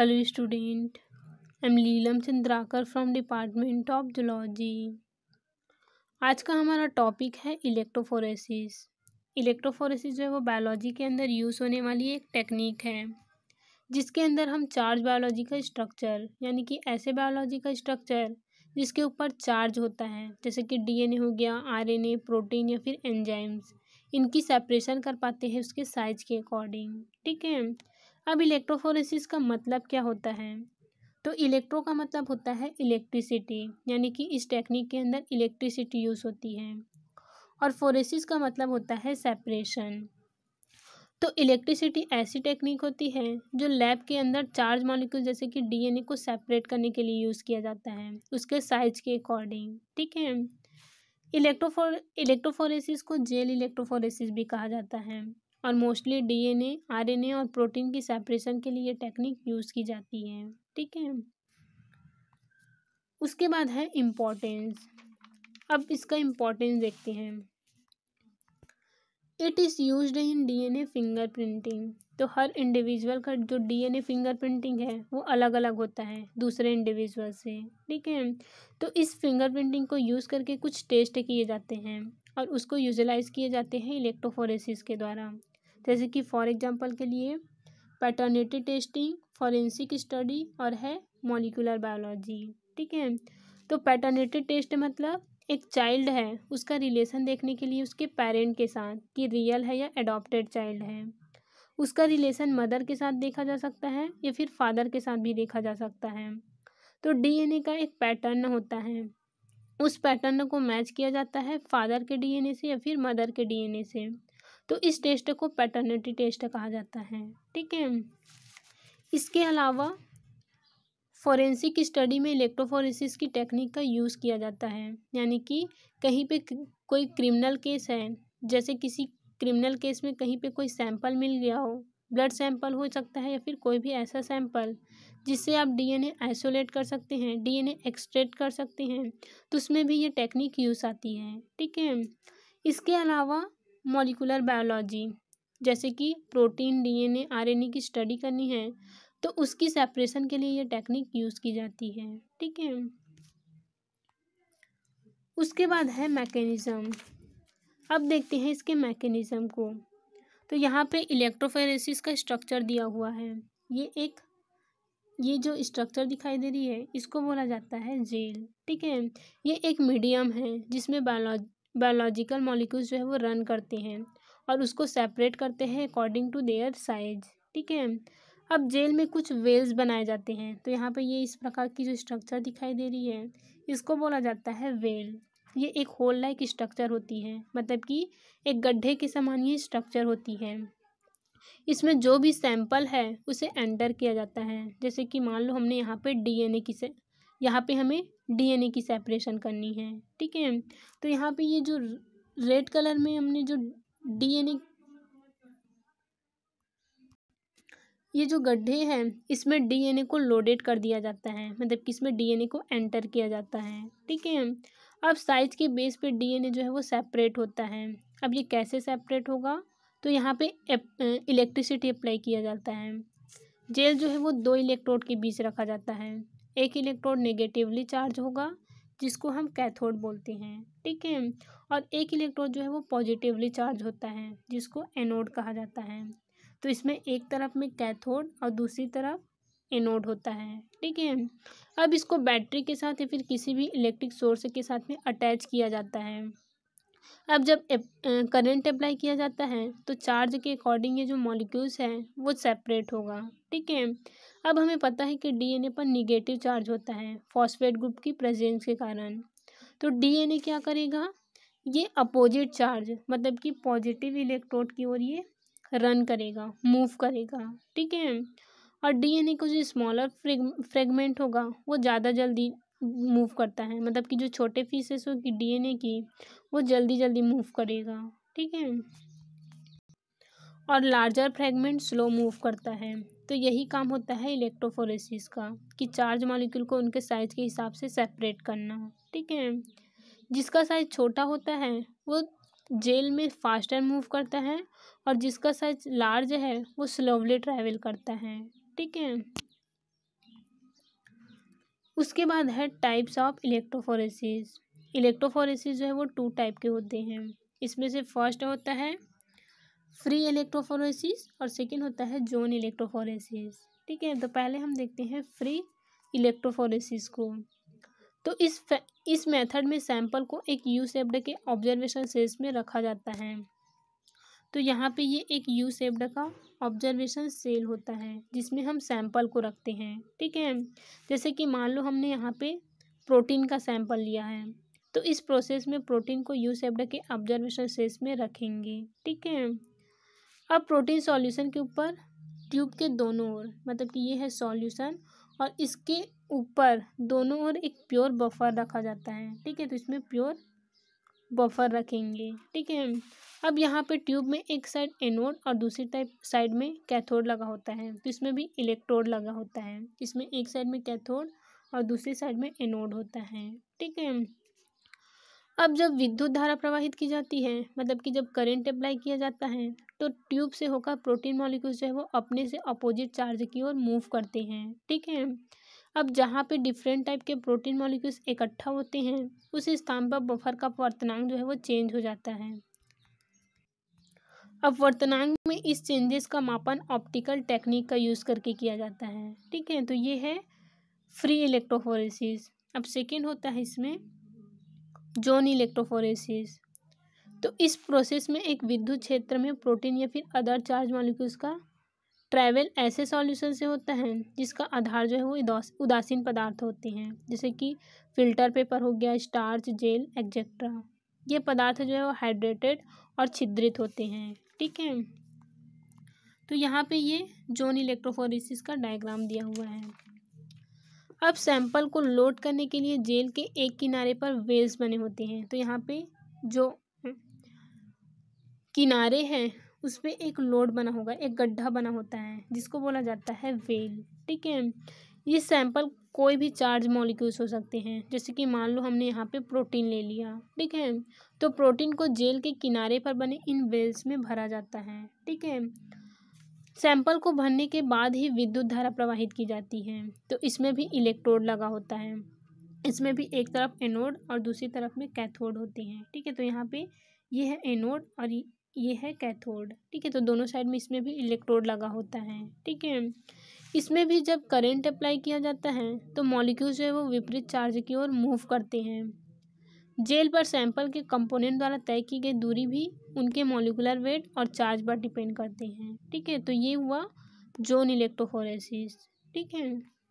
student I am Leelam Chandrakar from department of zoology आज का हमारा टॉपिक है इलेक्ट्रोफोरेसिस इलेक्ट्रोफोरेसिस जो है वो बायोलॉजी के अंदर यूज़ होने वाली एक टेक्निक है जिसके अंदर हम चार्ज बायोलॉजी का स्ट्रक्चर यानी कि ऐसे बायोलॉजी का स्ट्रक्चर जिसके ऊपर चार्ज होता है जैसे कि डीएनए हो गया आरएनए प्रोटीन या फिर एंजाइम्स इनकी सेपरेशन कर पाते हैं उसके साइज के अकॉर्डिंग ठीक है अब इलेक्ट्रोफोरेसिस का मतलब क्या होता है तो इलेक्ट्रो का मतलब होता है इलेक्ट्रिसिटी यानी कि इस टेक्निक के अंदर इलेक्ट्रिसिटी यूज़ होती है और फोरेसिस का मतलब होता है सेपरेशन तो इलेक्ट्रिसिटी ऐसी टेक्निक होती है जो लैब के अंदर चार्ज मॉलिक्यूल जैसे कि डीएनए को सेपरेट करने के लिए यूज़ किया जाता है उसके साइज के अकॉर्डिंग ठीक है इलेक्ट्रोफोर इलेक्ट्रोफोरेसिस को जेल इलेक्ट्रोफोरेसिस भी कहा जाता है और मोस्टली डीएनए आरएनए और प्रोटीन की सेपरेशन के लिए टेक्निक यूज़ की जाती है ठीक है उसके बाद है इम्पोर्टेंस अब इसका इम्पोर्टेंस देखते हैं it is use in DNA fingerprinting तो हर इंडिविजुअल का जो डीएनए फिंगर प्रिंटिंग है वो अलग अलग होता है दूसरे इंडिविजुअल से ठीक है तो इस फिंगर प्रिंटिंग को यूज़ करके कुछ टेस्ट किए जाते हैं और उसको यूजिलाइज किए जाते हैं इलेक्ट्रोफोरेसिस के द्वारा जैसे कि फॉर एग्जांपल के लिए पैटर्निटी टेस्टिंग फॉरेंसिक स्टडी और है मॉलिकुलर बायोलॉजी ठीक है तो पैटर्निटी टेस्ट मतलब एक चाइल्ड है उसका रिलेशन देखने के लिए उसके पेरेंट के साथ कि रियल है या एडॉप्टेड चाइल्ड है उसका रिलेशन मदर के साथ देखा जा सकता है या फिर फादर के साथ भी देखा जा सकता है तो डीएनए का एक पैटर्न होता है उस पैटर्न को मैच किया जाता है फादर के डीएनए से या फिर मदर के डीएनए से तो इस टेस्ट को पैटर्निटी टेस्ट कहा जाता है ठीक है इसके अलावा फॉरेंसिक स्टडी में इलेक्ट्रोफोरेसिस की टेक्निक का यूज़ किया जाता है यानी कि कहीं पे कोई क्रिमिनल केस है जैसे किसी क्रिमिनल केस में कहीं पे कोई सैंपल मिल गया हो ब्लड सैंपल हो सकता है या फिर कोई भी ऐसा सैंपल जिससे आप डीएनए आइसोलेट कर सकते हैं डीएनए एक्सट्रेट कर सकते हैं तो उसमें भी ये टेक्निक यूज़ आती है ठीक है इसके अलावा मॉलिकुलर बायोलॉजी जैसे कि प्रोटीन डीएनए आरएनए की स्टडी करनी है तो उसकी सेपरेशन के लिए ये टेक्निक यूज़ की जाती है ठीक है उसके बाद है मैकेनिज़्म अब देखते हैं इसके मैकेनिज़्म को तो यहाँ पे इलेक्ट्रोफेरेसिस का स्ट्रक्चर दिया हुआ है ये एक ये जो स्ट्रक्चर दिखाई दे रही है इसको बोला जाता है जेल ठीक है ये एक मीडियम है जिसमें बायोलॉज बायोलॉजिकल मॉलिक्यूल्स जो है वो रन करते हैं और उसको सेपरेट करते हैं अकॉर्डिंग टू देयर साइज ठीक है अब जेल में कुछ वेल्स बनाए जाते हैं तो यहाँ पर ये इस प्रकार की जो स्ट्रक्चर दिखाई दे रही है इसको बोला जाता है वेल ये एक होल लाइक स्ट्रक्चर होती है मतलब कि एक गड्ढे के समान ये स्ट्रक्चर होती है इसमें जो भी सैंपल है उसे एंटर किया जाता है जैसे कि मान लो हमने यहाँ पे डीएनए की से यहाँ पे हमें डीएनए की सेपरेशन करनी है ठीक है तो यहाँ पे ये जो रेड कलर में हमने जो डीएनए ये जो गड्ढे हैं इसमें डीएनए को लोडेड कर दिया जाता है मतलब कि इसमें डीएनए को एंटर किया जाता है ठीक है अब साइज के बेस पे डीएनए जो है वो सेपरेट होता है अब ये कैसे सेपरेट होगा तो यहाँ पे इलेक्ट्रिसिटी अप्लाई किया जाता है जेल जो है वो दो इलेक्ट्रोड के बीच रखा जाता है एक इलेक्ट्रॉन नेगेटिवली चार्ज होगा जिसको हम कैथोड बोलते हैं ठीक है और एक इलेक्ट्रॉन जो है वो पॉजिटिवली चार्ज होता है जिसको एनोड कहा जाता है तो इसमें एक तरफ में कैथोड और दूसरी तरफ एनोड होता है ठीक है अब इसको बैटरी के साथ या फिर किसी भी इलेक्ट्रिक सोर्स के साथ में अटैच किया जाता है अब जब करंट अप्लाई किया जाता है तो चार्ज के अकॉर्डिंग ये जो मॉलिक्यूल्स हैं वो सेपरेट होगा ठीक है अब हमें पता है कि डीएनए पर निगेटिव चार्ज होता है फॉस्फेट ग्रुप की प्रेजेंस के कारण तो डीएनए क्या करेगा ये अपोजिट चार्ज मतलब कि पॉजिटिव इलेक्ट्रोड की ओर ये रन करेगा मूव करेगा ठीक है और डीएनए का जो स्मॉलर फ्रेगमेंट होगा वो ज़्यादा जल्दी मूव करता है मतलब कि जो छोटे पीसेस होगी डी एन की वो जल्दी जल्दी मूव करेगा ठीक है और लार्जर फ्रेगमेंट स्लो मूव करता है तो यही काम होता है इलेक्ट्रोफोरेसिस का कि चार्ज मॉलिक्यूल को उनके साइज़ के हिसाब से सेपरेट करना ठीक है जिसका साइज़ छोटा होता है वो जेल में फास्टर मूव करता है और जिसका साइज लार्ज है वो स्लोवली ट्रैवल करता है ठीक है उसके बाद है टाइप्स ऑफ इलेक्ट्रोफोरेसिस इलेक्ट्रोफोरेसिस जो है वो टू टाइप के होते हैं इसमें से फर्स्ट होता है फ्री इलेक्ट्रोफोरेसिस और सेकेंड होता है जोन इलेक्ट्रोफोरेसिस ठीक है तो पहले हम देखते हैं फ्री इलेक्ट्रोफोरेसिस को तो इस इस मेथड में सैंपल को एक यू सेप्ड के ऑब्जर्वेशन सेल्स में रखा जाता है तो यहाँ पे ये एक यू सेप्ड का ऑब्जर्वेशन सेल होता है जिसमें हम सैंपल को रखते हैं ठीक है जैसे कि मान लो हमने यहाँ पे प्रोटीन का सैंपल लिया है तो इस प्रोसेस में प्रोटीन को यू सेबडा के ऑब्जर्वेशन सेल्स में रखेंगे ठीक है अब प्रोटीन सॉल्यूशन के ऊपर ट्यूब के दोनों ओर मतलब कि ये है सॉल्यूशन और इसके ऊपर दोनों ओर एक प्योर बफर रखा जाता है ठीक है तो इसमें प्योर बफर रखेंगे ठीक है अब यहाँ पे ट्यूब में एक साइड एनोड और दूसरी टाइप साइड में कैथोड लगा होता है तो इसमें भी इलेक्ट्रोड लगा होता है इसमें एक साइड में कैथोड और दूसरी साइड में एनोड होता है ठीक है अब जब विद्युत धारा प्रवाहित की जाती है मतलब कि जब करंट अप्लाई किया जाता है तो ट्यूब से होकर प्रोटीन मॉलिक्यूल्स जो है वो अपने से अपोजिट चार्ज की ओर मूव करते हैं ठीक है अब जहाँ पे डिफरेंट टाइप के प्रोटीन मॉलिक्यूल्स इकट्ठा होते हैं उस स्थान पर बफर का वर्तनांग जो है वो चेंज हो जाता है अब वर्तनांग में इस चेंजेस का मापन ऑप्टिकल टेक्निक का यूज़ करके किया जाता है ठीक है तो ये है फ्री इलेक्ट्रोफोरेसिस अब सेकेंड होता है इसमें जोन इलेक्ट्रोफोरेसिस तो इस प्रोसेस में एक विद्युत क्षेत्र में प्रोटीन या फिर अदर चार्ज मॉलिक्यूल्स का ट्रैवल ऐसे सॉल्यूशन से होता है जिसका आधार जो है वो उदासीन पदार्थ होते हैं जैसे कि फिल्टर पेपर हो गया स्टार्च जेल एक्जेक्ट्रा ये पदार्थ जो है वो हाइड्रेटेड और छिद्रित होते हैं ठीक है तो यहाँ पे ये जोन इलेक्ट्रोफोरिस का डायग्राम दिया हुआ है अब सैंपल को लोड करने के लिए जेल के एक किनारे पर वेल्स बने होते हैं तो यहाँ पे जो किनारे हैं उस पर एक लोड बना होगा एक गड्ढा बना होता है जिसको बोला जाता है वेल ठीक है ये सैंपल कोई भी चार्ज मॉलिक्यूल्स हो सकते हैं जैसे कि मान लो हमने यहाँ पे प्रोटीन ले लिया ठीक है तो प्रोटीन को जेल के किनारे पर बने इन वेल्स में भरा जाता है ठीक है सैंपल को भरने के बाद ही विद्युत धारा प्रवाहित की जाती है तो इसमें भी इलेक्ट्रोड लगा होता है इसमें भी एक तरफ एनोड और दूसरी तरफ में कैथोड होती हैं ठीक है तो यहाँ पे ये है एनोड और ये है कैथोड ठीक है तो दोनों साइड में इसमें भी इलेक्ट्रोड लगा होता है ठीक है इसमें भी जब करंट अप्लाई किया जाता है तो मॉलिक्यूल जो है वो विपरीत चार्ज की ओर मूव करते हैं जेल पर सैंपल के कंपोनेंट द्वारा तय की गई दूरी भी उनके मॉलिकुलर वेट और चार्ज पर डिपेंड करते हैं ठीक है तो ये हुआ जोन इलेक्ट्रोफोरेसिस ठीक है